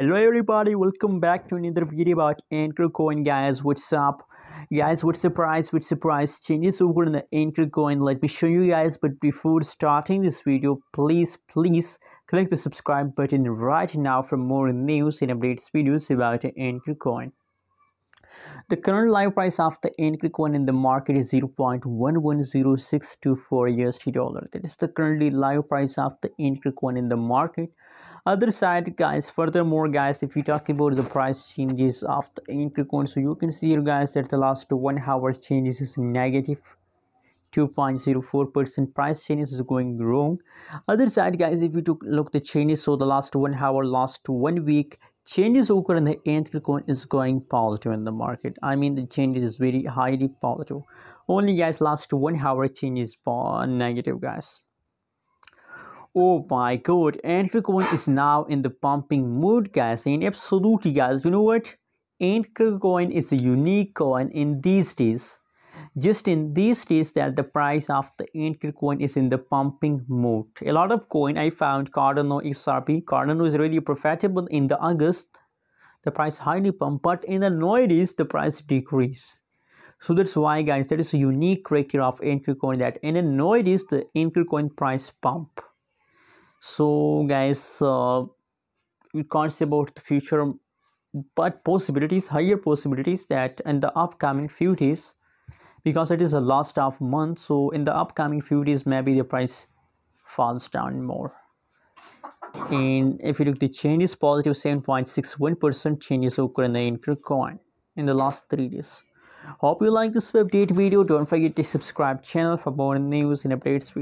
hello everybody welcome back to another video about anchor coin guys what's up guys What surprise? What surprise changes over in the anchor coin let me show you guys but before starting this video please please click the subscribe button right now for more news and updates videos about anchor coin the current live price of the NCLIC one in the market is 0.110624 USD dollar. That is the currently live price of the NCLIC one in the market. Other side guys, furthermore guys, if you talk about the price changes of the NCLIC one, so you can see here guys that the last one hour changes is negative 2.04% price changes is going wrong other side guys if you took look the changes so the last one hour last one week changes occur in the nth coin is going positive in the market i mean the changes is very highly positive only guys last one hour change is negative guys oh my god anchor coin is now in the pumping mood guys and absolutely guys you know what anchor coin is a unique coin in these days just in these days that the price of the coin is in the pumping mode. A lot of coin I found Cardano XRP. Cardano is really profitable in the August. The price highly pump, but in the noise the price decrease. So that's why guys, that is a unique criteria of coin that in the noise the coin price pump. So guys, uh, we can't say about the future but possibilities higher possibilities that in the upcoming few days because it is the last half month so in the upcoming few days maybe the price falls down more and if you look the change is positive 7.61 percent changes occurred in coin in the last three days hope you like this update video don't forget to subscribe channel for more news and updates